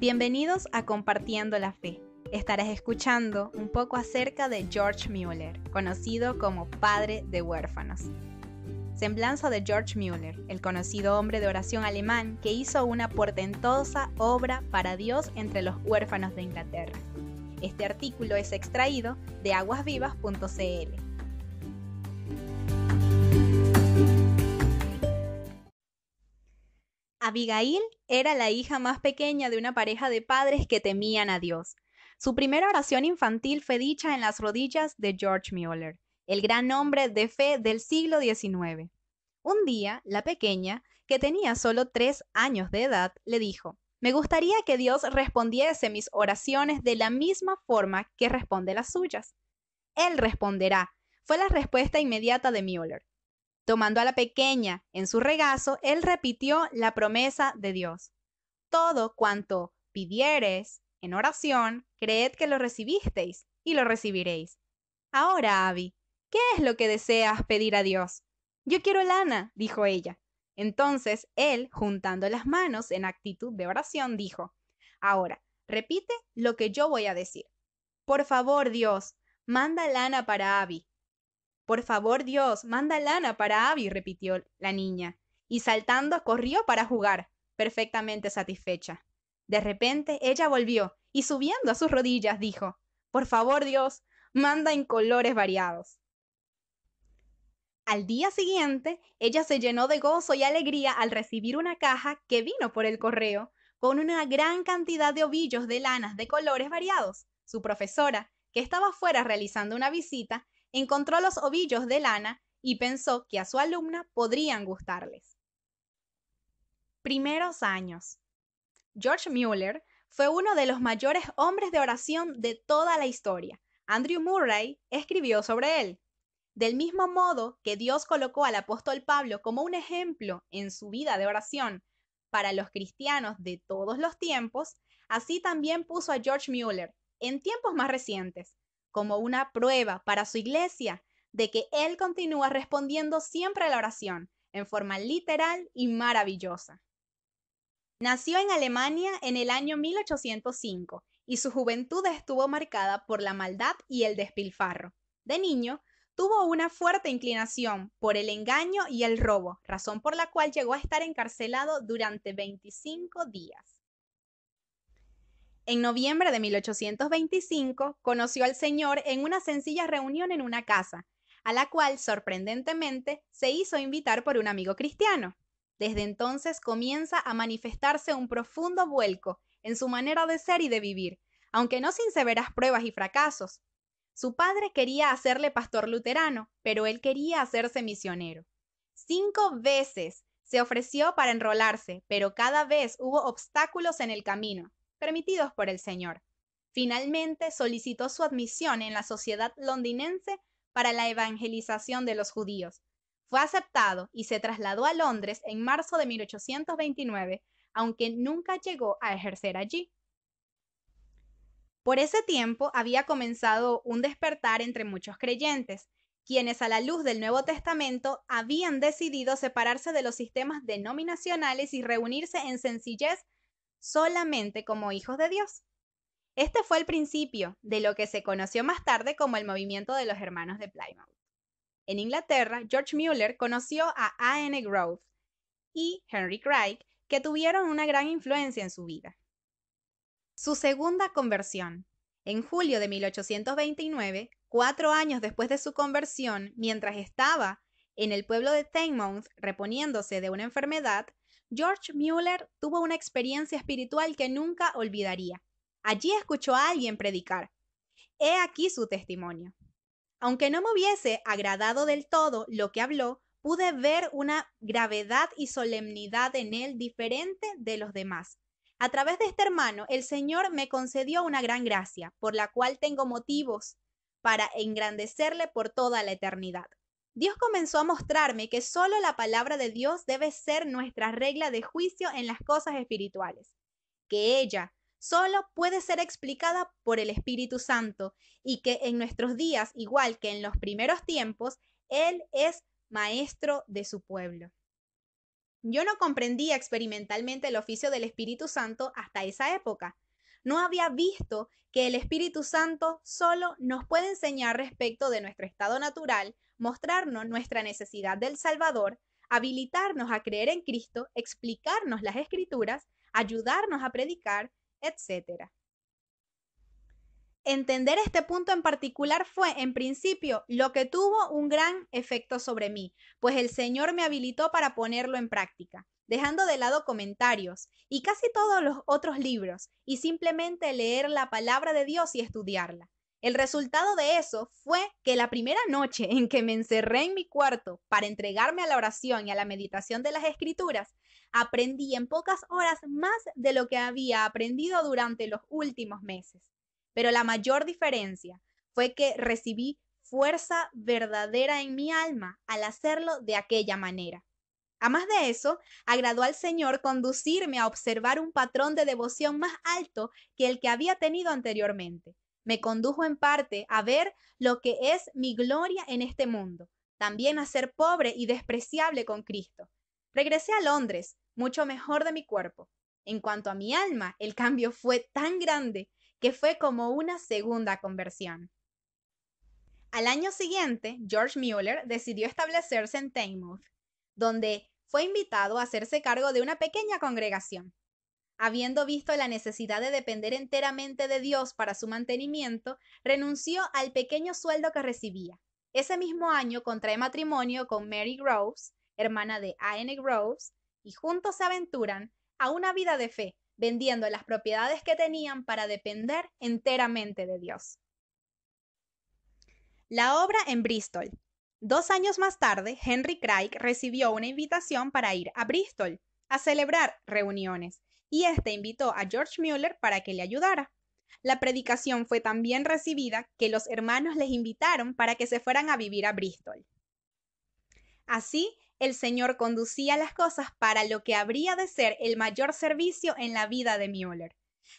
Bienvenidos a Compartiendo la Fe. Estarás escuchando un poco acerca de George Mueller, conocido como Padre de Huérfanos. Semblanza de George Mueller, el conocido hombre de oración alemán que hizo una portentosa obra para Dios entre los huérfanos de Inglaterra. Este artículo es extraído de aguasvivas.cl. Abigail era la hija más pequeña de una pareja de padres que temían a Dios. Su primera oración infantil fue dicha en las rodillas de George Mueller, el gran hombre de fe del siglo XIX. Un día, la pequeña, que tenía solo tres años de edad, le dijo, me gustaría que Dios respondiese mis oraciones de la misma forma que responde las suyas. Él responderá, fue la respuesta inmediata de Mueller. Tomando a la pequeña en su regazo, él repitió la promesa de Dios. Todo cuanto pidieres en oración, creed que lo recibisteis y lo recibiréis. Ahora, Abby, ¿qué es lo que deseas pedir a Dios? Yo quiero lana, dijo ella. Entonces él, juntando las manos en actitud de oración, dijo, Ahora, repite lo que yo voy a decir. Por favor, Dios, manda lana para Abby, por favor, Dios, manda lana para Abby, repitió la niña, y saltando corrió para jugar, perfectamente satisfecha. De repente ella volvió y subiendo a sus rodillas dijo, Por favor, Dios, manda en colores variados. Al día siguiente, ella se llenó de gozo y alegría al recibir una caja que vino por el correo con una gran cantidad de ovillos de lanas de colores variados. Su profesora, que estaba fuera realizando una visita, encontró los ovillos de lana y pensó que a su alumna podrían gustarles. Primeros años. George Mueller fue uno de los mayores hombres de oración de toda la historia. Andrew Murray escribió sobre él. Del mismo modo que Dios colocó al apóstol Pablo como un ejemplo en su vida de oración para los cristianos de todos los tiempos, así también puso a George Mueller, en tiempos más recientes, como una prueba para su iglesia de que Él continúa respondiendo siempre a la oración en forma literal y maravillosa. Nació en Alemania en el año 1805 y su juventud estuvo marcada por la maldad y el despilfarro. De niño, tuvo una fuerte inclinación por el engaño y el robo, razón por la cual llegó a estar encarcelado durante 25 días. En noviembre de 1825 conoció al señor en una sencilla reunión en una casa, a la cual sorprendentemente se hizo invitar por un amigo cristiano. Desde entonces comienza a manifestarse un profundo vuelco en su manera de ser y de vivir, aunque no sin severas pruebas y fracasos. Su padre quería hacerle pastor luterano, pero él quería hacerse misionero. Cinco veces se ofreció para enrolarse, pero cada vez hubo obstáculos en el camino permitidos por el Señor. Finalmente solicitó su admisión en la sociedad londinense para la evangelización de los judíos. Fue aceptado y se trasladó a Londres en marzo de 1829, aunque nunca llegó a ejercer allí. Por ese tiempo había comenzado un despertar entre muchos creyentes, quienes a la luz del Nuevo Testamento habían decidido separarse de los sistemas denominacionales y reunirse en sencillez solamente como hijos de Dios. Este fue el principio de lo que se conoció más tarde como el movimiento de los hermanos de Plymouth. En Inglaterra, George Mueller conoció a A.N. Grove y Henry Craig, que tuvieron una gran influencia en su vida. Su segunda conversión. En julio de 1829, cuatro años después de su conversión, mientras estaba en el pueblo de Teignmouth reponiéndose de una enfermedad, George Mueller tuvo una experiencia espiritual que nunca olvidaría. Allí escuchó a alguien predicar. He aquí su testimonio. Aunque no me hubiese agradado del todo lo que habló, pude ver una gravedad y solemnidad en él diferente de los demás. A través de este hermano, el Señor me concedió una gran gracia, por la cual tengo motivos para engrandecerle por toda la eternidad. Dios comenzó a mostrarme que solo la palabra de Dios debe ser nuestra regla de juicio en las cosas espirituales, que ella solo puede ser explicada por el Espíritu Santo y que en nuestros días, igual que en los primeros tiempos, Él es maestro de su pueblo. Yo no comprendía experimentalmente el oficio del Espíritu Santo hasta esa época. No había visto que el Espíritu Santo solo nos puede enseñar respecto de nuestro estado natural, mostrarnos nuestra necesidad del Salvador, habilitarnos a creer en Cristo, explicarnos las escrituras, ayudarnos a predicar, etc. Entender este punto en particular fue, en principio, lo que tuvo un gran efecto sobre mí, pues el Señor me habilitó para ponerlo en práctica, dejando de lado comentarios y casi todos los otros libros, y simplemente leer la palabra de Dios y estudiarla. El resultado de eso fue que la primera noche en que me encerré en mi cuarto para entregarme a la oración y a la meditación de las escrituras, aprendí en pocas horas más de lo que había aprendido durante los últimos meses. Pero la mayor diferencia fue que recibí fuerza verdadera en mi alma al hacerlo de aquella manera. A más de eso, agradó al Señor conducirme a observar un patrón de devoción más alto que el que había tenido anteriormente me condujo en parte a ver lo que es mi gloria en este mundo, también a ser pobre y despreciable con Cristo. Regresé a Londres, mucho mejor de mi cuerpo. En cuanto a mi alma, el cambio fue tan grande que fue como una segunda conversión. Al año siguiente, George Mueller decidió establecerse en Teignmouth, donde fue invitado a hacerse cargo de una pequeña congregación habiendo visto la necesidad de depender enteramente de Dios para su mantenimiento, renunció al pequeño sueldo que recibía. Ese mismo año contrae matrimonio con Mary Groves, hermana de A.N. Groves, y juntos se aventuran a una vida de fe, vendiendo las propiedades que tenían para depender enteramente de Dios. La obra en Bristol. Dos años más tarde, Henry Craig recibió una invitación para ir a Bristol a celebrar reuniones y éste invitó a George Mueller para que le ayudara. La predicación fue tan bien recibida que los hermanos les invitaron para que se fueran a vivir a Bristol. Así, el Señor conducía las cosas para lo que habría de ser el mayor servicio en la vida de Mueller.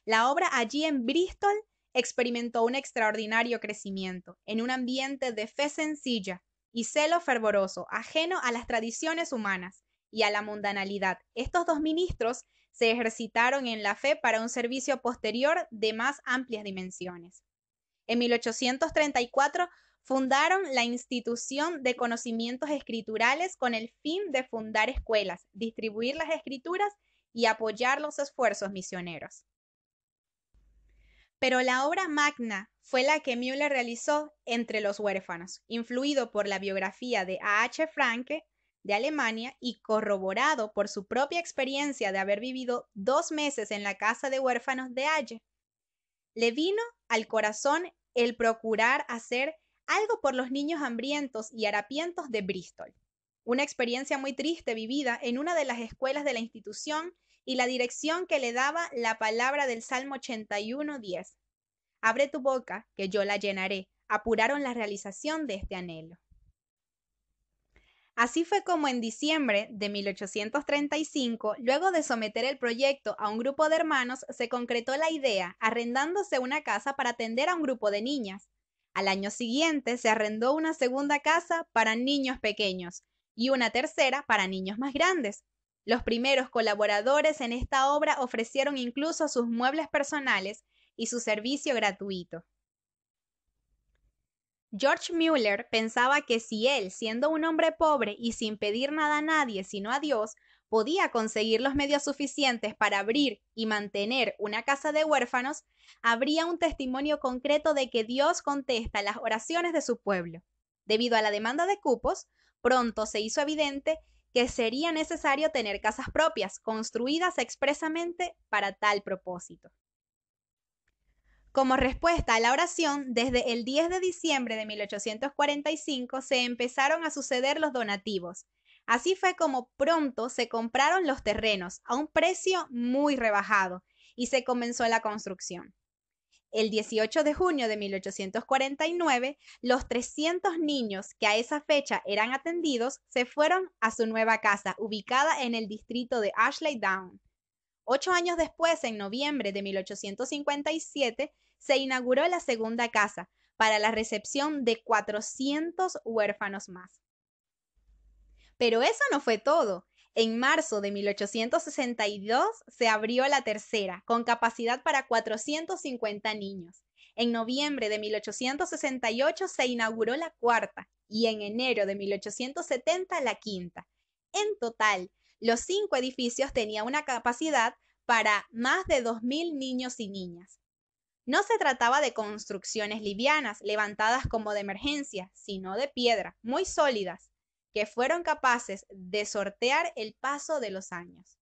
La obra allí en Bristol experimentó un extraordinario crecimiento, en un ambiente de fe sencilla y celo fervoroso, ajeno a las tradiciones humanas y a la mundanalidad. Estos dos ministros se ejercitaron en la fe para un servicio posterior de más amplias dimensiones. En 1834 fundaron la institución de conocimientos escriturales con el fin de fundar escuelas, distribuir las escrituras y apoyar los esfuerzos misioneros. Pero la obra magna fue la que Müller realizó entre los huérfanos, influido por la biografía de A. H. Franke, de Alemania y corroborado por su propia experiencia de haber vivido dos meses en la casa de huérfanos de Halle. Le vino al corazón el procurar hacer algo por los niños hambrientos y harapientos de Bristol. Una experiencia muy triste vivida en una de las escuelas de la institución y la dirección que le daba la palabra del Salmo 81.10. Abre tu boca, que yo la llenaré. Apuraron la realización de este anhelo. Así fue como en diciembre de 1835, luego de someter el proyecto a un grupo de hermanos, se concretó la idea, arrendándose una casa para atender a un grupo de niñas. Al año siguiente se arrendó una segunda casa para niños pequeños y una tercera para niños más grandes. Los primeros colaboradores en esta obra ofrecieron incluso sus muebles personales y su servicio gratuito. George Mueller pensaba que si él, siendo un hombre pobre y sin pedir nada a nadie sino a Dios, podía conseguir los medios suficientes para abrir y mantener una casa de huérfanos, habría un testimonio concreto de que Dios contesta las oraciones de su pueblo. Debido a la demanda de cupos, pronto se hizo evidente que sería necesario tener casas propias, construidas expresamente para tal propósito. Como respuesta a la oración, desde el 10 de diciembre de 1845 se empezaron a suceder los donativos. Así fue como pronto se compraron los terrenos a un precio muy rebajado y se comenzó la construcción. El 18 de junio de 1849, los 300 niños que a esa fecha eran atendidos se fueron a su nueva casa, ubicada en el distrito de Ashley Down, Ocho años después, en noviembre de 1857, se inauguró la segunda casa para la recepción de 400 huérfanos más. Pero eso no fue todo. En marzo de 1862 se abrió la tercera, con capacidad para 450 niños. En noviembre de 1868 se inauguró la cuarta y en enero de 1870 la quinta. En total, los cinco edificios tenían una capacidad para más de 2.000 niños y niñas. No se trataba de construcciones livianas, levantadas como de emergencia, sino de piedra, muy sólidas, que fueron capaces de sortear el paso de los años.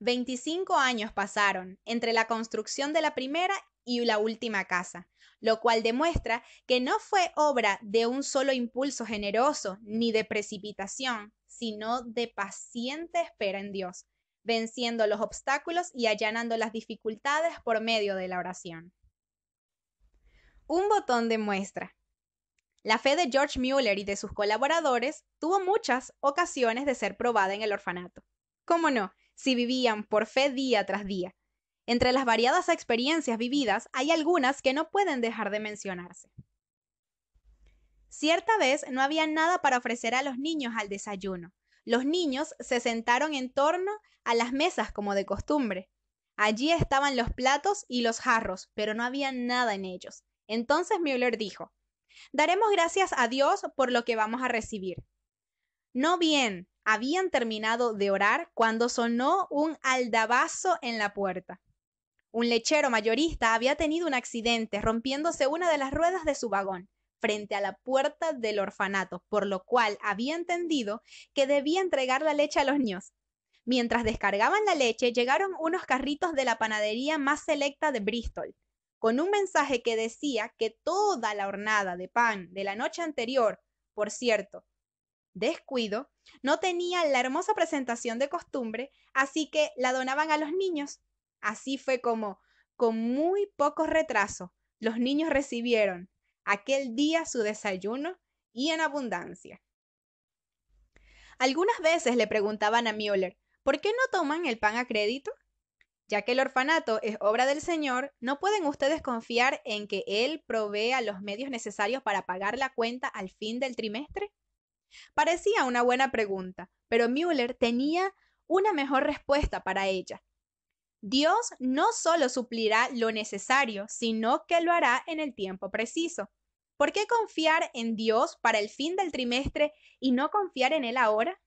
25 años pasaron entre la construcción de la primera y la última casa, lo cual demuestra que no fue obra de un solo impulso generoso ni de precipitación, sino de paciente espera en Dios, venciendo los obstáculos y allanando las dificultades por medio de la oración. Un botón de muestra. La fe de George Mueller y de sus colaboradores tuvo muchas ocasiones de ser probada en el orfanato. ¿Cómo no? Si vivían por fe día tras día, entre las variadas experiencias vividas hay algunas que no pueden dejar de mencionarse. Cierta vez no había nada para ofrecer a los niños al desayuno. Los niños se sentaron en torno a las mesas como de costumbre. Allí estaban los platos y los jarros, pero no había nada en ellos. Entonces Müller dijo, Daremos gracias a Dios por lo que vamos a recibir. No bien habían terminado de orar cuando sonó un aldabazo en la puerta. Un lechero mayorista había tenido un accidente rompiéndose una de las ruedas de su vagón frente a la puerta del orfanato, por lo cual había entendido que debía entregar la leche a los niños. Mientras descargaban la leche, llegaron unos carritos de la panadería más selecta de Bristol, con un mensaje que decía que toda la hornada de pan de la noche anterior, por cierto, descuido, no tenía la hermosa presentación de costumbre, así que la donaban a los niños. Así fue como, con muy poco retraso, los niños recibieron aquel día su desayuno y en abundancia. Algunas veces le preguntaban a Müller, ¿por qué no toman el pan a crédito? Ya que el orfanato es obra del Señor, no pueden ustedes confiar en que Él provea los medios necesarios para pagar la cuenta al fin del trimestre? Parecía una buena pregunta, pero Müller tenía una mejor respuesta para ella. Dios no solo suplirá lo necesario, sino que lo hará en el tiempo preciso. ¿Por qué confiar en Dios para el fin del trimestre y no confiar en Él ahora?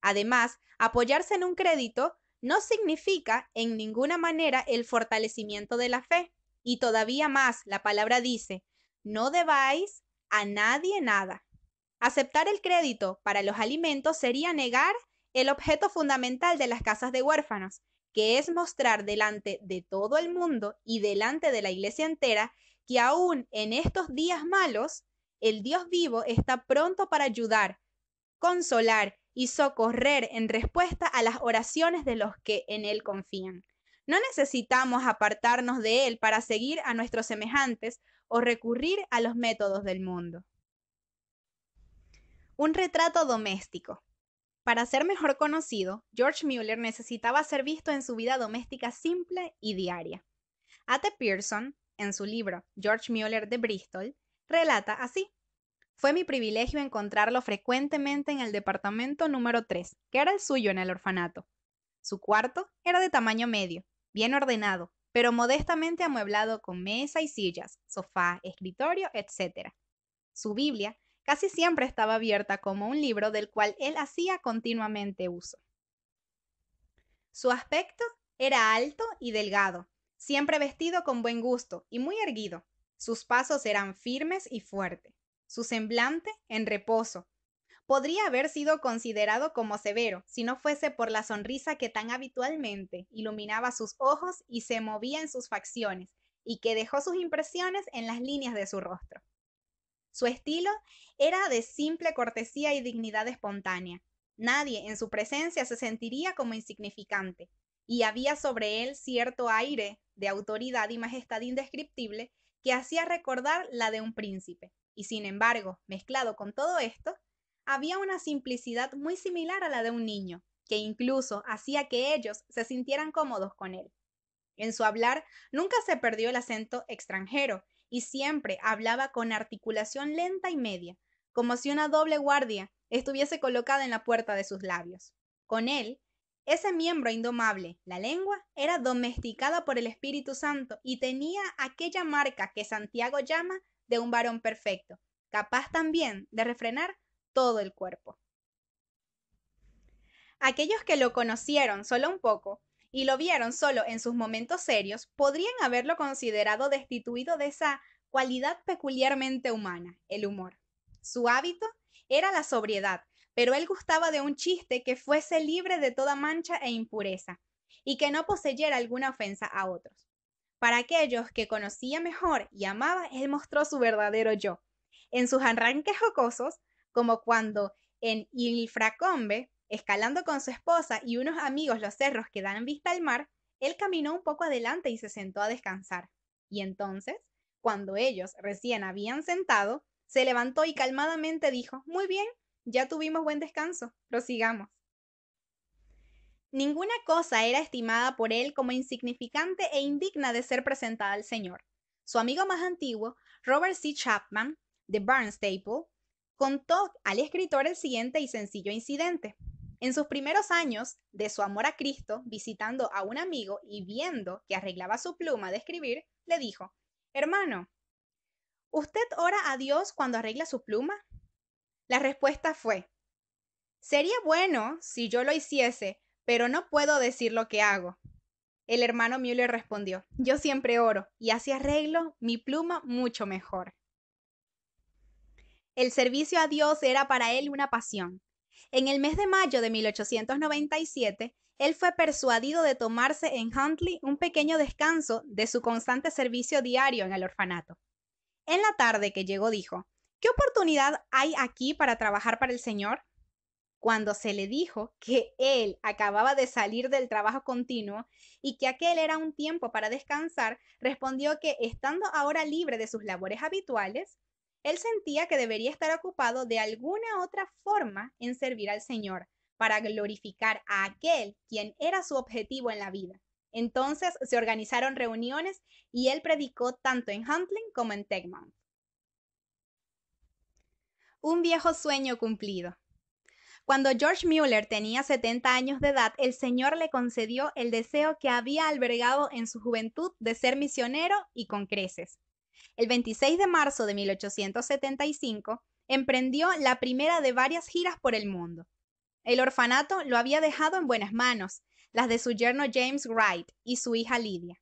Además, apoyarse en un crédito no significa en ninguna manera el fortalecimiento de la fe. Y todavía más, la palabra dice, no debáis a nadie nada. Aceptar el crédito para los alimentos sería negar el objeto fundamental de las casas de huérfanos, que es mostrar delante de todo el mundo y delante de la iglesia entera que aún en estos días malos, el Dios vivo está pronto para ayudar, consolar y socorrer en respuesta a las oraciones de los que en Él confían. No necesitamos apartarnos de Él para seguir a nuestros semejantes o recurrir a los métodos del mundo. Un retrato doméstico. Para ser mejor conocido, George Mueller necesitaba ser visto en su vida doméstica simple y diaria. Ate Pearson, en su libro George Mueller de Bristol, relata así. Fue mi privilegio encontrarlo frecuentemente en el departamento número 3, que era el suyo en el orfanato. Su cuarto era de tamaño medio, bien ordenado, pero modestamente amueblado con mesa y sillas, sofá, escritorio, etc. Su Biblia casi siempre estaba abierta como un libro del cual él hacía continuamente uso. Su aspecto era alto y delgado, siempre vestido con buen gusto y muy erguido. Sus pasos eran firmes y fuertes, su semblante en reposo. Podría haber sido considerado como severo si no fuese por la sonrisa que tan habitualmente iluminaba sus ojos y se movía en sus facciones, y que dejó sus impresiones en las líneas de su rostro. Su estilo era de simple cortesía y dignidad espontánea. Nadie en su presencia se sentiría como insignificante, y había sobre él cierto aire de autoridad y majestad indescriptible que hacía recordar la de un príncipe. Y sin embargo, mezclado con todo esto, había una simplicidad muy similar a la de un niño, que incluso hacía que ellos se sintieran cómodos con él. En su hablar nunca se perdió el acento extranjero, y siempre hablaba con articulación lenta y media, como si una doble guardia estuviese colocada en la puerta de sus labios. Con él, ese miembro indomable, la lengua, era domesticada por el Espíritu Santo y tenía aquella marca que Santiago llama de un varón perfecto, capaz también de refrenar todo el cuerpo. Aquellos que lo conocieron solo un poco y lo vieron solo en sus momentos serios, podrían haberlo considerado destituido de esa cualidad peculiarmente humana, el humor. Su hábito era la sobriedad, pero él gustaba de un chiste que fuese libre de toda mancha e impureza, y que no poseyera alguna ofensa a otros. Para aquellos que conocía mejor y amaba, él mostró su verdadero yo. En sus arranques jocosos, como cuando en Ilfracombe Escalando con su esposa y unos amigos los cerros que dan vista al mar, él caminó un poco adelante y se sentó a descansar. Y entonces, cuando ellos recién habían sentado, se levantó y calmadamente dijo, Muy bien, ya tuvimos buen descanso, prosigamos. Ninguna cosa era estimada por él como insignificante e indigna de ser presentada al Señor. Su amigo más antiguo, Robert C. Chapman, de Barnstaple, contó al escritor el siguiente y sencillo incidente. En sus primeros años de su amor a Cristo, visitando a un amigo y viendo que arreglaba su pluma de escribir, le dijo, Hermano, ¿usted ora a Dios cuando arregla su pluma? La respuesta fue, Sería bueno si yo lo hiciese, pero no puedo decir lo que hago. El hermano Müller respondió, Yo siempre oro y así arreglo mi pluma mucho mejor. El servicio a Dios era para él una pasión en el mes de mayo de 1897, él fue persuadido de tomarse en Huntley un pequeño descanso de su constante servicio diario en el orfanato. En la tarde que llegó dijo, ¿qué oportunidad hay aquí para trabajar para el Señor? Cuando se le dijo que él acababa de salir del trabajo continuo y que aquel era un tiempo para descansar, respondió que estando ahora libre de sus labores habituales, él sentía que debería estar ocupado de alguna otra forma en servir al Señor, para glorificar a aquel quien era su objetivo en la vida. Entonces se organizaron reuniones y él predicó tanto en Huntling como en Tegmount. Un viejo sueño cumplido. Cuando George Mueller tenía 70 años de edad, el Señor le concedió el deseo que había albergado en su juventud de ser misionero y con creces. El 26 de marzo de 1875 emprendió la primera de varias giras por el mundo. El orfanato lo había dejado en buenas manos, las de su yerno James Wright y su hija Lydia.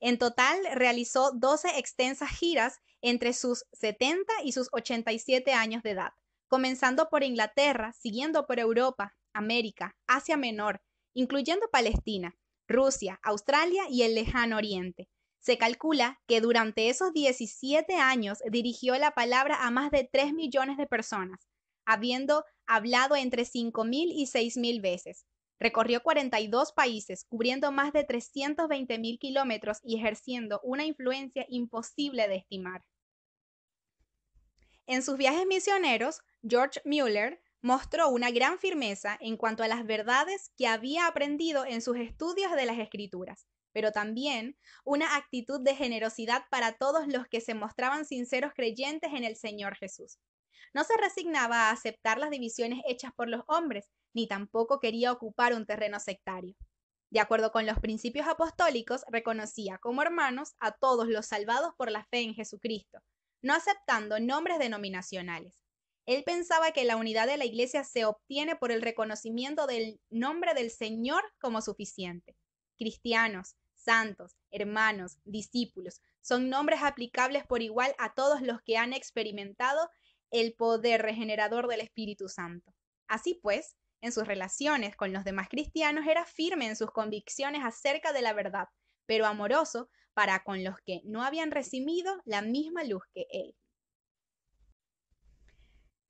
En total realizó 12 extensas giras entre sus 70 y sus 87 años de edad, comenzando por Inglaterra, siguiendo por Europa, América, Asia Menor, incluyendo Palestina, Rusia, Australia y el lejano Oriente, se calcula que durante esos 17 años dirigió la palabra a más de 3 millones de personas, habiendo hablado entre 5.000 y 6.000 veces. Recorrió 42 países, cubriendo más de 320.000 kilómetros y ejerciendo una influencia imposible de estimar. En sus viajes misioneros, George Mueller mostró una gran firmeza en cuanto a las verdades que había aprendido en sus estudios de las escrituras pero también una actitud de generosidad para todos los que se mostraban sinceros creyentes en el Señor Jesús. No se resignaba a aceptar las divisiones hechas por los hombres, ni tampoco quería ocupar un terreno sectario. De acuerdo con los principios apostólicos, reconocía como hermanos a todos los salvados por la fe en Jesucristo, no aceptando nombres denominacionales. Él pensaba que la unidad de la Iglesia se obtiene por el reconocimiento del nombre del Señor como suficiente. Cristianos, santos, hermanos, discípulos, son nombres aplicables por igual a todos los que han experimentado el poder regenerador del Espíritu Santo. Así pues, en sus relaciones con los demás cristianos era firme en sus convicciones acerca de la verdad, pero amoroso para con los que no habían recibido la misma luz que él.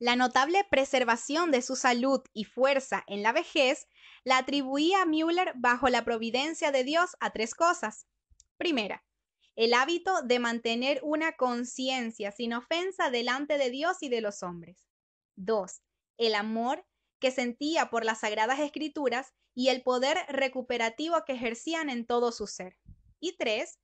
La notable preservación de su salud y fuerza en la vejez la atribuía a Müller bajo la providencia de Dios a tres cosas. Primera, el hábito de mantener una conciencia sin ofensa delante de Dios y de los hombres. Dos, el amor que sentía por las sagradas escrituras y el poder recuperativo que ejercían en todo su ser. Y tres,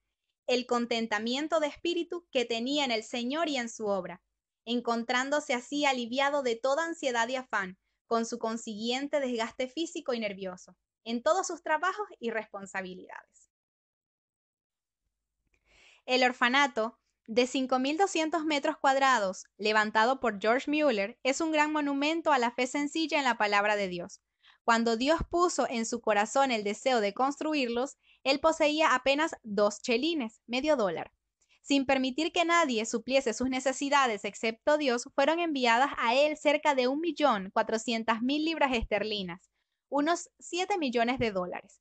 el contentamiento de espíritu que tenía en el Señor y en su obra, encontrándose así aliviado de toda ansiedad y afán, con su consiguiente desgaste físico y nervioso, en todos sus trabajos y responsabilidades. El orfanato, de 5.200 metros cuadrados, levantado por George Mueller, es un gran monumento a la fe sencilla en la palabra de Dios. Cuando Dios puso en su corazón el deseo de construirlos, él poseía apenas dos chelines, medio dólar, sin permitir que nadie supliese sus necesidades excepto Dios, fueron enviadas a él cerca de 1.400.000 libras esterlinas, unos 7 millones de dólares,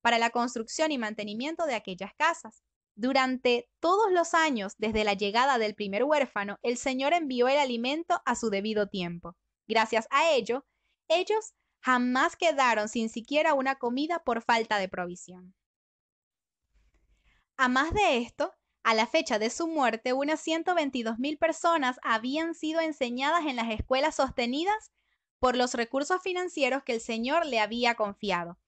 para la construcción y mantenimiento de aquellas casas. Durante todos los años desde la llegada del primer huérfano, el Señor envió el alimento a su debido tiempo. Gracias a ello, ellos jamás quedaron sin siquiera una comida por falta de provisión. A más de esto, a la fecha de su muerte, unas 122.000 personas habían sido enseñadas en las escuelas sostenidas por los recursos financieros que el Señor le había confiado.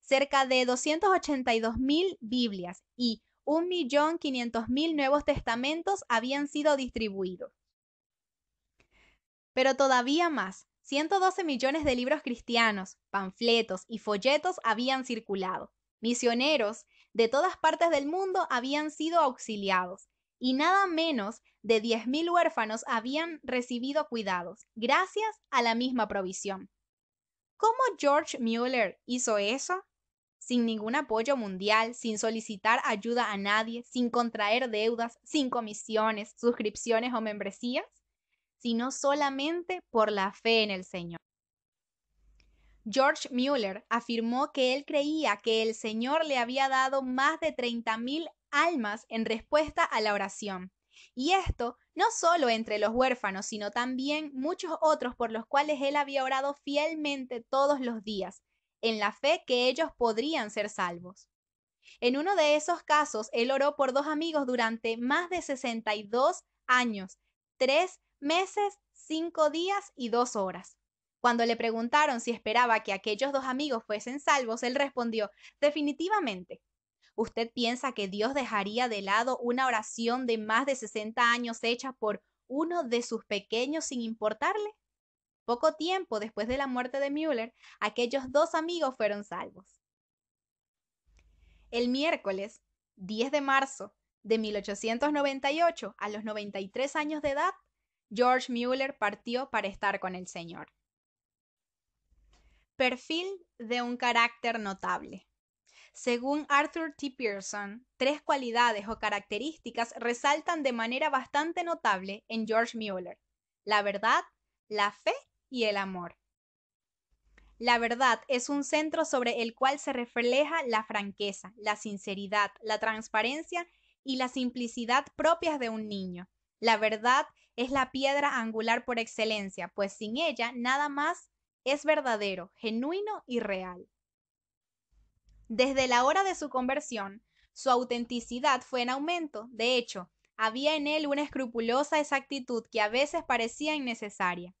Cerca de 282.000 Biblias y 1.500.000 Nuevos Testamentos habían sido distribuidos. Pero todavía más, 112 millones de libros cristianos, panfletos y folletos habían circulado. Misioneros de todas partes del mundo habían sido auxiliados y nada menos de 10.000 huérfanos habían recibido cuidados, gracias a la misma provisión. ¿Cómo George Mueller hizo eso? Sin ningún apoyo mundial, sin solicitar ayuda a nadie, sin contraer deudas, sin comisiones, suscripciones o membresías, sino solamente por la fe en el Señor. George Mueller afirmó que él creía que el Señor le había dado más de 30.000 almas en respuesta a la oración. Y esto no solo entre los huérfanos, sino también muchos otros por los cuales él había orado fielmente todos los días, en la fe que ellos podrían ser salvos. En uno de esos casos, él oró por dos amigos durante más de 62 años, tres meses, cinco días y dos horas. Cuando le preguntaron si esperaba que aquellos dos amigos fuesen salvos, él respondió, definitivamente. ¿Usted piensa que Dios dejaría de lado una oración de más de 60 años hecha por uno de sus pequeños sin importarle? Poco tiempo después de la muerte de Müller, aquellos dos amigos fueron salvos. El miércoles 10 de marzo de 1898, a los 93 años de edad, George Müller partió para estar con el Señor. Perfil de un carácter notable. Según Arthur T. Pearson, tres cualidades o características resaltan de manera bastante notable en George Mueller. La verdad, la fe y el amor. La verdad es un centro sobre el cual se refleja la franqueza, la sinceridad, la transparencia y la simplicidad propias de un niño. La verdad es la piedra angular por excelencia, pues sin ella nada más es verdadero, genuino y real. Desde la hora de su conversión, su autenticidad fue en aumento. De hecho, había en él una escrupulosa exactitud que a veces parecía innecesaria.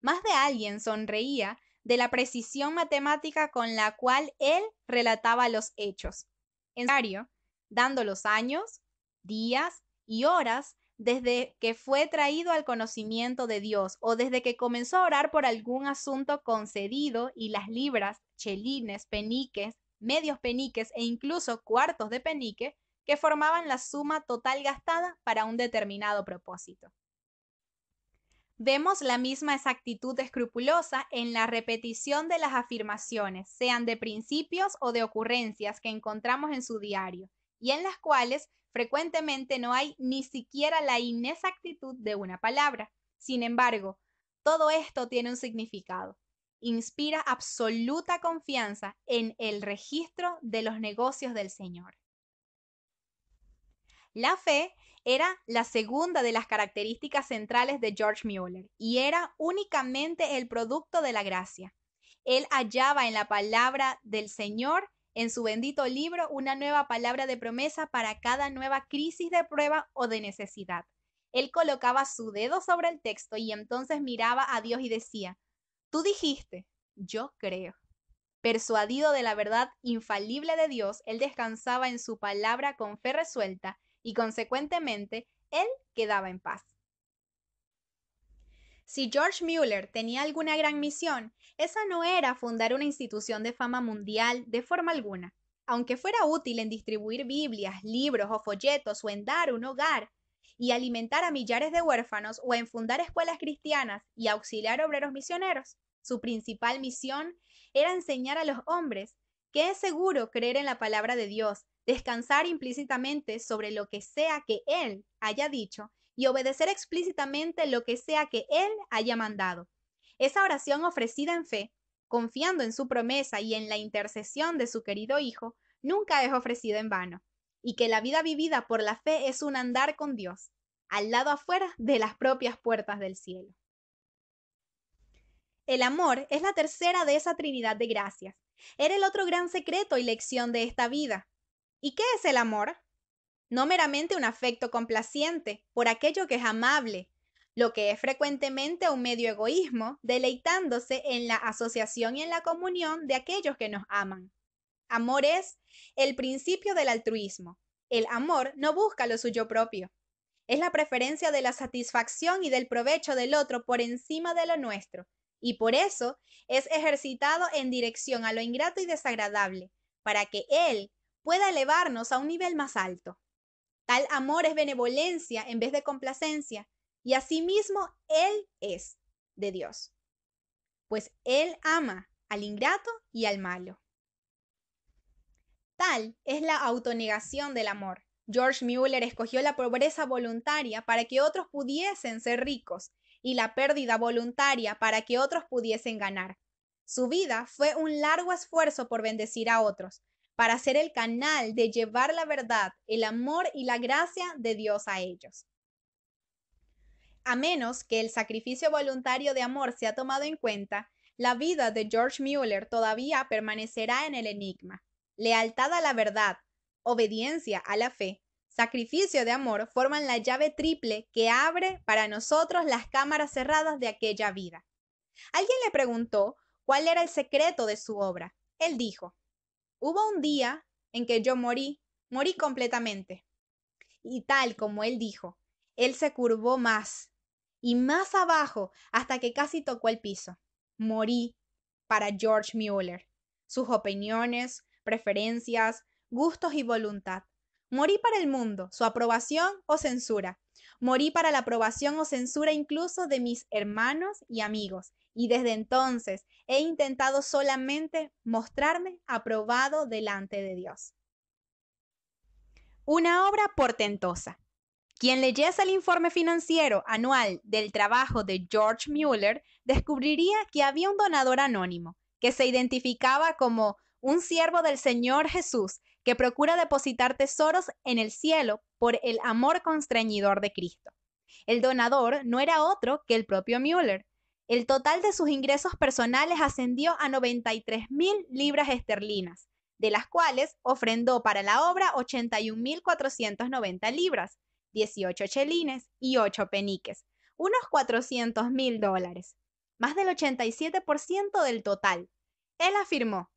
Más de alguien sonreía de la precisión matemática con la cual él relataba los hechos. En serio, dando los años, días y horas desde que fue traído al conocimiento de Dios o desde que comenzó a orar por algún asunto concedido y las libras, chelines, peniques, medios peniques e incluso cuartos de penique que formaban la suma total gastada para un determinado propósito. Vemos la misma exactitud escrupulosa en la repetición de las afirmaciones, sean de principios o de ocurrencias que encontramos en su diario, y en las cuales Frecuentemente no hay ni siquiera la inexactitud de una palabra. Sin embargo, todo esto tiene un significado. Inspira absoluta confianza en el registro de los negocios del Señor. La fe era la segunda de las características centrales de George Mueller y era únicamente el producto de la gracia. Él hallaba en la palabra del Señor en su bendito libro una nueva palabra de promesa para cada nueva crisis de prueba o de necesidad. Él colocaba su dedo sobre el texto y entonces miraba a Dios y decía, tú dijiste, yo creo. Persuadido de la verdad infalible de Dios, él descansaba en su palabra con fe resuelta y consecuentemente él quedaba en paz. Si George Mueller tenía alguna gran misión, esa no era fundar una institución de fama mundial de forma alguna. Aunque fuera útil en distribuir Biblias, libros o folletos o en dar un hogar y alimentar a millares de huérfanos o en fundar escuelas cristianas y auxiliar obreros misioneros, su principal misión era enseñar a los hombres que es seguro creer en la palabra de Dios, descansar implícitamente sobre lo que sea que Él haya dicho y obedecer explícitamente lo que sea que Él haya mandado. Esa oración ofrecida en fe, confiando en su promesa y en la intercesión de su querido Hijo, nunca es ofrecida en vano, y que la vida vivida por la fe es un andar con Dios, al lado afuera de las propias puertas del cielo. El amor es la tercera de esa Trinidad de gracias. Era el otro gran secreto y lección de esta vida. ¿Y qué es el amor? no meramente un afecto complaciente por aquello que es amable, lo que es frecuentemente un medio egoísmo, deleitándose en la asociación y en la comunión de aquellos que nos aman. Amor es el principio del altruismo. El amor no busca lo suyo propio. Es la preferencia de la satisfacción y del provecho del otro por encima de lo nuestro, y por eso es ejercitado en dirección a lo ingrato y desagradable, para que él pueda elevarnos a un nivel más alto. Tal amor es benevolencia en vez de complacencia, y asimismo Él es de Dios, pues Él ama al ingrato y al malo. Tal es la autonegación del amor. George Mueller escogió la pobreza voluntaria para que otros pudiesen ser ricos y la pérdida voluntaria para que otros pudiesen ganar. Su vida fue un largo esfuerzo por bendecir a otros, para ser el canal de llevar la verdad, el amor y la gracia de Dios a ellos. A menos que el sacrificio voluntario de amor sea tomado en cuenta, la vida de George Mueller todavía permanecerá en el enigma. Lealtad a la verdad, obediencia a la fe, sacrificio de amor forman la llave triple que abre para nosotros las cámaras cerradas de aquella vida. Alguien le preguntó cuál era el secreto de su obra. Él dijo, Hubo un día en que yo morí, morí completamente. Y tal como él dijo, él se curvó más y más abajo hasta que casi tocó el piso. Morí para George Mueller, sus opiniones, preferencias, gustos y voluntad. Morí para el mundo, su aprobación o censura, Morí para la aprobación o censura incluso de mis hermanos y amigos. Y desde entonces he intentado solamente mostrarme aprobado delante de Dios. Una obra portentosa. Quien leyese el informe financiero anual del trabajo de George Mueller descubriría que había un donador anónimo que se identificaba como un siervo del Señor Jesús que procura depositar tesoros en el cielo por el amor constreñidor de Cristo. El donador no era otro que el propio Müller. El total de sus ingresos personales ascendió a 93 mil libras esterlinas, de las cuales ofrendó para la obra 81.490 libras, 18 chelines y 8 peniques, unos 400 mil dólares, más del 87% del total. Él afirmó,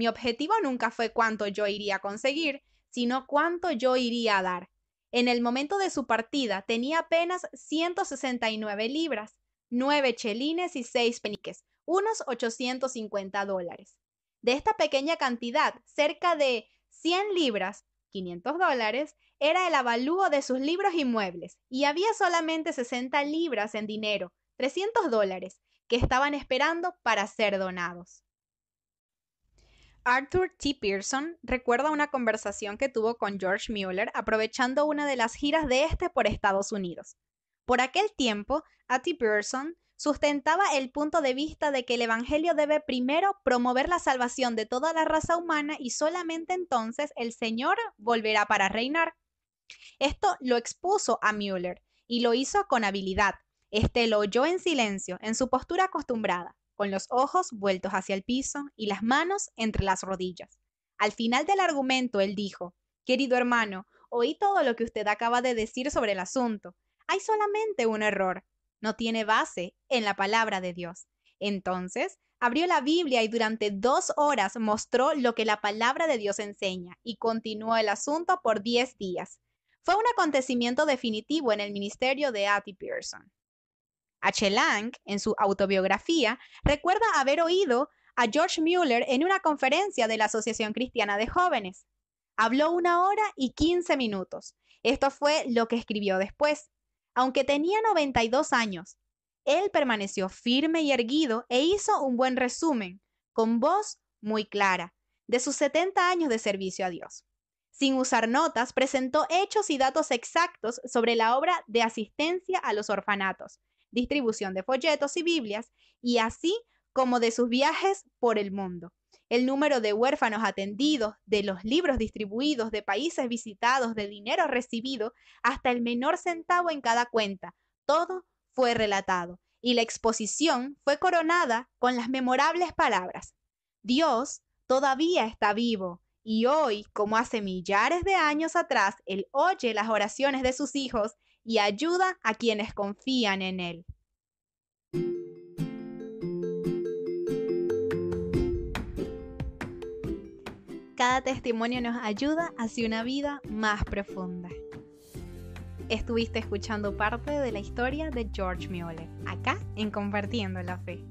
mi objetivo nunca fue cuánto yo iría a conseguir, sino cuánto yo iría a dar. En el momento de su partida tenía apenas 169 libras, 9 chelines y 6 peniques, unos 850 dólares. De esta pequeña cantidad, cerca de 100 libras, 500 dólares, era el avalúo de sus libros y muebles, y había solamente 60 libras en dinero, 300 dólares, que estaban esperando para ser donados. Arthur T. Pearson recuerda una conversación que tuvo con George Mueller aprovechando una de las giras de este por Estados Unidos. Por aquel tiempo, a T. Pearson sustentaba el punto de vista de que el Evangelio debe primero promover la salvación de toda la raza humana y solamente entonces el Señor volverá para reinar. Esto lo expuso a Mueller y lo hizo con habilidad. Este lo oyó en silencio, en su postura acostumbrada con los ojos vueltos hacia el piso y las manos entre las rodillas. Al final del argumento, él dijo, Querido hermano, oí todo lo que usted acaba de decir sobre el asunto. Hay solamente un error. No tiene base en la palabra de Dios. Entonces, abrió la Biblia y durante dos horas mostró lo que la palabra de Dios enseña y continuó el asunto por diez días. Fue un acontecimiento definitivo en el ministerio de Atty Pearson. H. Lang, en su autobiografía, recuerda haber oído a George Mueller en una conferencia de la Asociación Cristiana de Jóvenes. Habló una hora y quince minutos. Esto fue lo que escribió después. Aunque tenía 92 años, él permaneció firme y erguido e hizo un buen resumen, con voz muy clara, de sus 70 años de servicio a Dios. Sin usar notas, presentó hechos y datos exactos sobre la obra de asistencia a los orfanatos, distribución de folletos y Biblias, y así como de sus viajes por el mundo. El número de huérfanos atendidos, de los libros distribuidos, de países visitados, de dinero recibido, hasta el menor centavo en cada cuenta, todo fue relatado. Y la exposición fue coronada con las memorables palabras, Dios todavía está vivo, y hoy, como hace millares de años atrás, Él oye las oraciones de sus hijos y ayuda a quienes confían en Él. Cada testimonio nos ayuda hacia una vida más profunda. Estuviste escuchando parte de la historia de George Miole, acá en Compartiendo la Fe.